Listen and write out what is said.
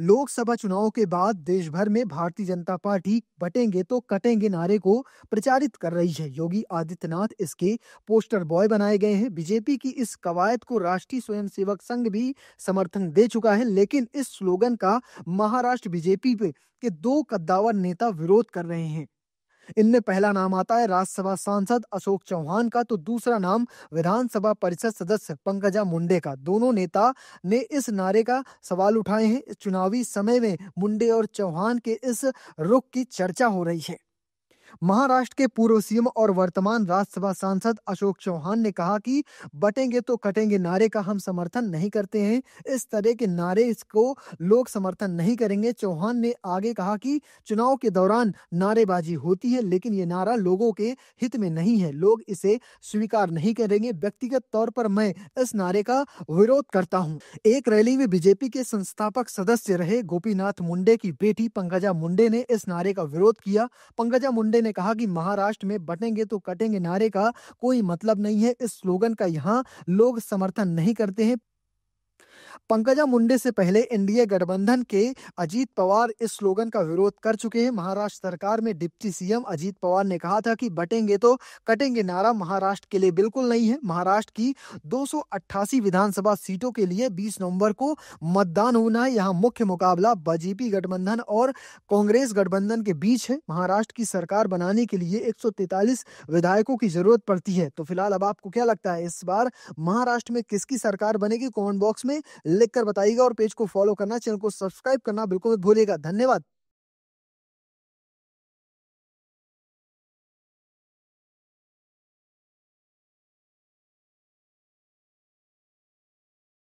लोकसभा चुनाव के बाद देश भर में भारतीय जनता पार्टी बटेंगे तो कटेंगे नारे को प्रचारित कर रही है योगी आदित्यनाथ इसके पोस्टर बॉय बनाए गए हैं बीजेपी की इस कवायद को राष्ट्रीय स्वयंसेवक संघ भी समर्थन दे चुका है लेकिन इस स्लोगन का महाराष्ट्र बीजेपी पे के दो कद्दावर नेता विरोध कर रहे हैं इनमें पहला नाम आता है राज्यसभा सांसद अशोक चौहान का तो दूसरा नाम विधानसभा परिषद सदस्य पंकजा मुंडे का दोनों नेता ने इस नारे का सवाल उठाए हैं चुनावी समय में मुंडे और चौहान के इस रुख की चर्चा हो रही है महाराष्ट्र के पूर्व सीएम और वर्तमान राज्यसभा सांसद अशोक चौहान ने कहा कि बटेंगे तो कटेंगे नारे का हम समर्थन नहीं करते हैं इस तरह के नारे इसको लोग समर्थन नहीं करेंगे चौहान ने आगे कहा कि चुनाव के दौरान नारेबाजी होती है लेकिन ये नारा लोगों के हित में नहीं है लोग इसे स्वीकार नहीं करेंगे व्यक्तिगत तौर पर मैं इस नारे का विरोध करता हूँ एक रैली में बीजेपी के संस्थापक सदस्य रहे गोपीनाथ मुंडे की बेटी पंकजा मुंडे ने इस नारे का विरोध किया पंकजा मुंडे पांडे ने कहा कि महाराष्ट्र में बटेंगे तो कटेंगे नारे का कोई मतलब नहीं है इस स्लोगन का यहाँ लोग समर्थन नहीं करते हैं पंकजा मुंडे से पहले एनडीए गठबंधन के अजीत पवार इस स्लोगन का विरोध कर चुके हैं महाराष्ट्र सरकार में डिप्टी सीएम अजीत पवार ने कहा था कि बटेंगे तो कटेंगे नारा महाराष्ट्र के लिए बिल्कुल नहीं है महाराष्ट्र की दो विधानसभा सीटों के लिए 20 नवंबर को मतदान होना है यहाँ मुख्य मुकाबला बीजेपी गठबंधन और कांग्रेस गठबंधन के बीच है महाराष्ट्र की सरकार बनाने के लिए एक विधायकों की जरूरत पड़ती है तो फिलहाल अब आपको क्या लगता है इस बार महाराष्ट्र में किसकी सरकार बनेगी कॉमेंट बॉक्स में लिखकर बताइएगा और पेज को फॉलो करना चैनल को सब्सक्राइब करना बिल्कुल भूलिएगा धन्यवाद